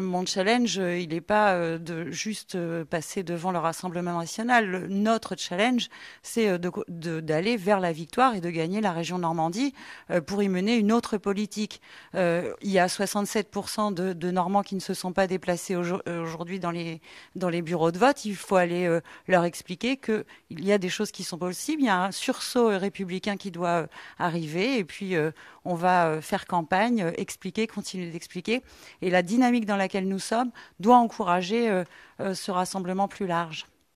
Mon challenge, euh, il n'est pas euh, de juste euh, passer devant le Rassemblement national. Notre challenge, c'est d'aller vers la victoire et de gagner la région Normandie pour y mener une autre politique. il y a 67% de, Normands qui ne se sont pas déplacés aujourd'hui dans les, dans les bureaux de vote. Il faut aller leur expliquer qu'il y a des choses qui sont possibles. Il y a un sursaut républicain qui doit arriver. Et puis, on va faire campagne, expliquer, continuer d'expliquer. Et la dynamique dans laquelle nous sommes doit encourager euh, euh, ce rassemblement plus large.